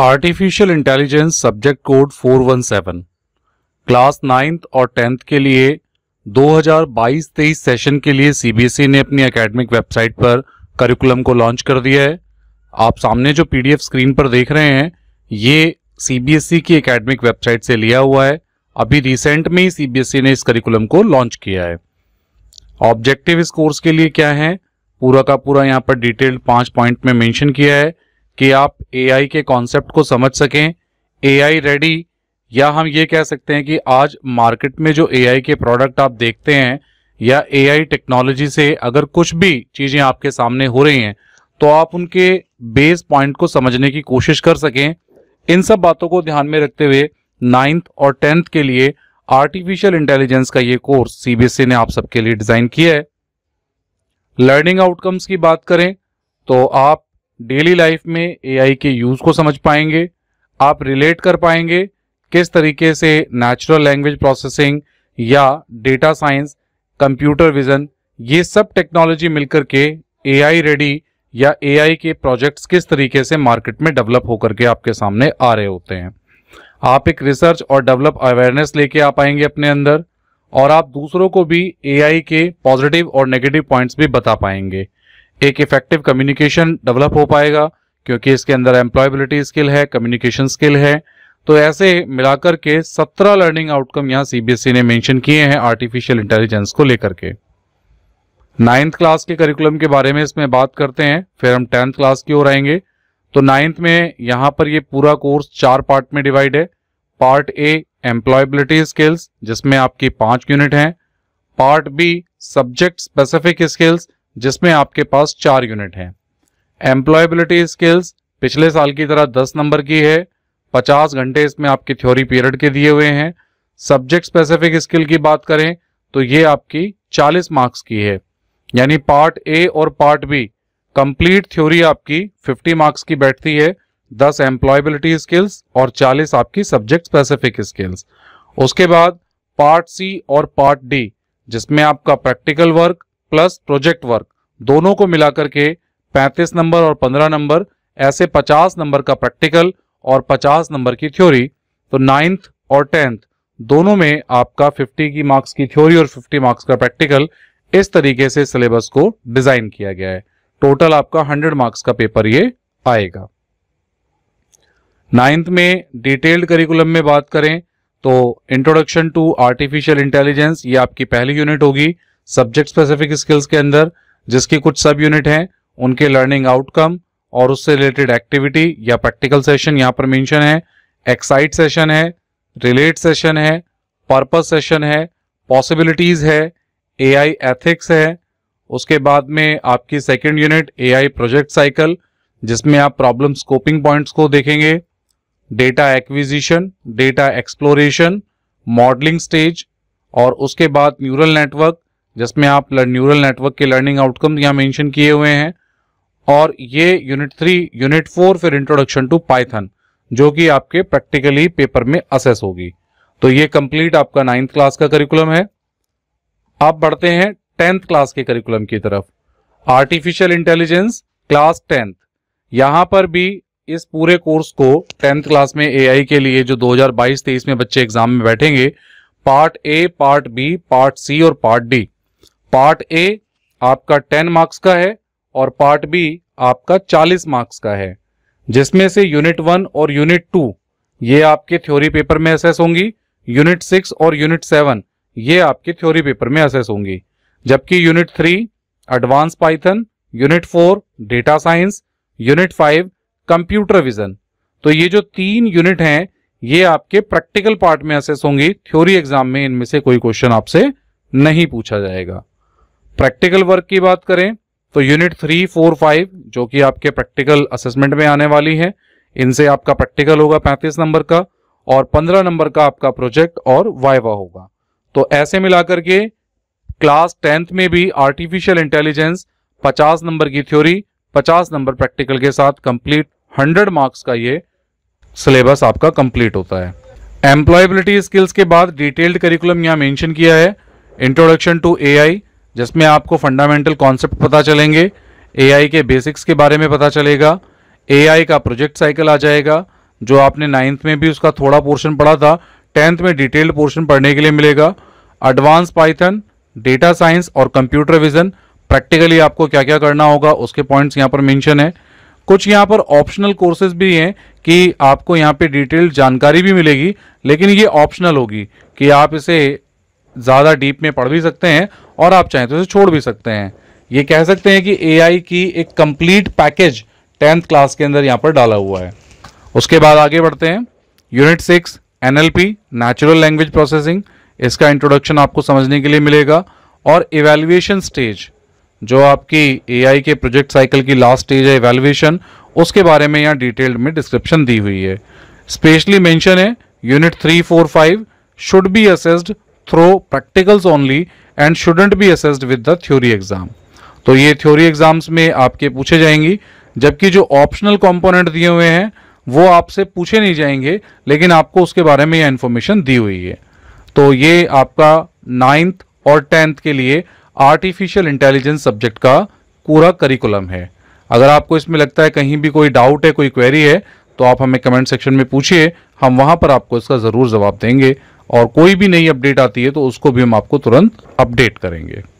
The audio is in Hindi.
artificial intelligence subject code 417 class ninth और टेंथ के लिए 2022-23 सेशन के लिए सीबीएसई e ने अपनी एकेडमिक वेबसाइट पर करिकुलम को लॉन्च कर दिया है आप सामने जो पीडीएफ स्क्रीन पर देख रहे हैं ये सीबीएसई e की एकेडमिक वेबसाइट से लिया हुआ है अभी रिसेंट में ही सीबीएसई e ने इस करिकुलम को लॉन्च किया है ऑब्जेक्टिव इस कोर्स के लिए क्या है पूरा का पूरा यहाँ पर डिटेल्ड पांच पॉइंट में मेंशन किया है कि आप एआई के कॉन्सेप्ट को समझ सकें एआई रेडी या हम ये कह सकते हैं कि आज मार्केट में जो एआई के प्रोडक्ट आप देखते हैं या एआई टेक्नोलॉजी से अगर कुछ भी चीज़ें आपके सामने हो रही हैं तो आप उनके बेस पॉइंट को समझने की कोशिश कर सकें इन सब बातों को ध्यान में रखते हुए नाइन्थ और टेंथ के लिए आर्टिफिशियल इंटेलिजेंस का ये कोर्स सीबीएसई e ने आप सबके लिए डिज़ाइन किया है लर्निंग आउटकम्स की बात करें तो आप डेली लाइफ में एआई के यूज को समझ पाएंगे आप रिलेट कर पाएंगे किस तरीके से नेचुरल लैंग्वेज प्रोसेसिंग या डेटा साइंस कंप्यूटर विजन ये सब टेक्नोलॉजी मिलकर के एआई रेडी या एआई के प्रोजेक्ट्स किस तरीके से मार्केट में डेवलप होकर के आपके सामने आ रहे होते हैं आप एक रिसर्च और डेवलप अवेयरनेस लेके आ पाएंगे अपने अंदर और आप दूसरों को भी एआई के पॉजिटिव और नेगेटिव पॉइंट्स भी बता पाएंगे एक इफेक्टिव कम्युनिकेशन डेवलप हो पाएगा क्योंकि इसके अंदर एम्प्लॉयबिलिटी स्किल है कम्युनिकेशन स्किल है तो ऐसे मिलाकर के सत्रह लर्निंग आउटकम यहाँ सीबीएसई e ने मेंशन किए हैं आर्टिफिशियल इंटेलिजेंस को लेकर के नाइन्थ क्लास के करिकुलम के बारे में इसमें बात करते हैं फिर हम टेंथ क्लास की ओर आएंगे तो नाइन्थ में यहाँ पर ये पूरा कोर्स चार पार्ट में डिवाइड है पार्ट ए एम्प्लॉयबिलिटी स्किल्स जिसमें आपकी पांच यूनिट हैं part B subject specific skills जिसमें आपके पास चार यूनिट हैं एम्प्लॉयबिलिटी स्किल्स पिछले साल की तरह दस नंबर की है पचास घंटे इसमें आपकी थ्योरी पीरियड के दिए हुए हैं सब्जेक्ट स्पेसिफिक स्किल की बात करें तो ये आपकी चालीस मार्क्स की है यानी पार्ट ए और पार्ट बी कंप्लीट थ्योरी आपकी 50 मार्क्स की बैठती है 10 एम्प्लॉयबिलिटी स्किल्स और 40 आपकी सब्जेक्ट स्पेसिफिक स्किल्स उसके बाद पार्ट सी और पार्ट डी जिसमें आपका practical work plus project work दोनों को मिलाकर के 35 नंबर और 15 नंबर ऐसे 50 नंबर का प्रैक्टिकल और 50 नंबर की थ्योरी तो नाइन्थ और टेंथ दोनों में आपका 50 की मार्क्स की थ्योरी और 50 मार्क्स का प्रैक्टिकल इस तरीके से सिलेबस को डिजाइन किया गया है टोटल आपका 100 मार्क्स का पेपर ये आएगा नाइन्थ में डिटेल्ड करिकुलम में बात करें तो इंट्रोडक्शन टू आर्टिफिशियल इंटेलिजेंस ये आपकी पहली यूनिट होगी सब्जेक्ट स्पेसिफिक स्किल्स के अंदर जिसकी कुछ सब यूनिट हैं उनके लर्निंग आउटकम और उससे रिलेटेड एक्टिविटी या प्रैक्टिकल सेशन यहाँ पर मेंशन है एक्साइट सेशन है रिलेट सेशन है पर्पस सेशन है पॉसिबिलिटीज है एआई एथिक्स है उसके बाद में आपकी second unit AI project cycle जिसमें आप प्रॉब्लम स्कोपिंग पॉइंट्स को देखेंगे data acquisition data exploration modelling stage और उसके बाद न्यूरल नेटवर्क जिसमें आप न्यूरल नेटवर्क के लर्निंग आउटकम यहाँ मेंशन किए हुए हैं और ये यूनिट थ्री यूनिट फोर फिर इंट्रोडक्शन टू पाइथन जो कि आपके प्रैक्टिकली पेपर में असेस होगी तो ये कंप्लीट आपका नाइन्थ क्लास का करिकुलम है आप बढ़ते हैं टेंथ क्लास के करिकुलम की तरफ आर्टिफिशियल इंटेलिजेंस क्लास टेंथ यहां पर भी इस पूरे कोर्स को टेंथ क्लास में एआई के लिए जो 2022-23 में बच्चे एग्जाम में बैठेंगे part A part B part C और पार्ट डी पार्ट ए आपका टेन मार्क्स का है और पार्ट बी आपका चालीस मार्क्स का है जिसमें से यूनिट वन और यूनिट टू ये आपके थ्योरी पेपर में असेस होंगी यूनिट सिक्स और यूनिट सेवन ये आपके थ्योरी पेपर में असेस होंगी जबकि unit three advance Python unit four data science unit five computer vision तो ये जो तीन यूनिट हैं ये आपके प्रैक्टिकल पार्ट में असेस होंगी थ्योरी एग्जाम में इनमें से कोई क्वेश्चन आपसे नहीं पूछा जाएगा प्रैक्टिकल वर्क की बात करें तो यूनिट थ्री फोर फाइव जो कि आपके प्रैक्टिकल असेसमेंट में आने वाली है इनसे आपका प्रैक्टिकल होगा पैंतीस नंबर का और पंद्रह नंबर का आपका प्रोजेक्ट और वाइवा होगा तो ऐसे मिलाकर के क्लास टेंथ में भी आर्टिफिशियल इंटेलिजेंस पचास नंबर की थ्योरी पचास नंबर प्रैक्टिकल के साथ कंप्लीट हंड्रेड मार्क्स का ये सिलेबस आपका कंप्लीट होता है एम्प्लॉयबिलिटी स्किल्स के बाद डिटेल्ड करिकुलम यहाँ मेंशन किया है इंट्रोडक्शन टू एआई जिसमें आपको फंडामेंटल कॉन्सेप्ट पता चलेंगे एआई के बेसिक्स के बारे में पता चलेगा एआई का प्रोजेक्ट साइकिल आ जाएगा जो आपने नाइन्थ में भी उसका थोड़ा पोर्शन पढ़ा था टेंथ में डिटेल्ड पोर्शन पढ़ने के लिए मिलेगा एडवांस पाइथन डेटा साइंस और कंप्यूटर विजन प्रैक्टिकली आपको क्या क्या करना होगा उसके पॉइंट्स यहाँ पर मेंशन है कुछ यहाँ पर ऑप्शनल कोर्सेज भी हैं कि आपको यहाँ पे डिटेल्ड जानकारी भी मिलेगी लेकिन ये ऑप्शनल होगी कि आप इसे ज़्यादा डीप में पढ़ भी सकते हैं और आप चाहें तो इसे छोड़ भी सकते हैं ये कह सकते हैं कि ए की एक कंप्लीट पैकेज टेंथ क्लास के अंदर यहाँ पर डाला हुआ है उसके बाद आगे बढ़ते हैं unit six N L natural language processing इसका इंट्रोडक्शन आपको समझने के लिए मिलेगा और इवेल्युएशन स्टेज जो आपकी ए के प्रोजेक्ट साइकिल की लास्ट स्टेज है इवेल्युएशन उसके बारे में यहाँ डिटेल्ड में डिस्क्रिप्शन दी हुई है स्पेशली मैंशन है unit three four five should be assessed through practicals only and shouldn't be assessed with the theory exam तो ये थ्योरी एग्जाम्स में आपके पूछे जाएंगी जबकि जो ऑप्शनल कॉम्पोनेंट दिए हुए हैं वो आपसे पूछे नहीं जाएंगे लेकिन आपको उसके बारे में यह इन्फॉर्मेशन दी हुई है तो ये आपका नाइन्थ और टेंथ के लिए आर्टिफिशियल इंटेलिजेंस सब्जेक्ट का पूरा करिकुलम है अगर आपको इसमें लगता है कहीं भी कोई डाउट है कोई क्वेरी है तो आप हमें कमेंट सेक्शन में पूछिए हम वहाँ पर आपको इसका ज़रूर जवाब देंगे और कोई भी नई अपडेट आती है तो उसको भी हम आपको तुरंत अपडेट करेंगे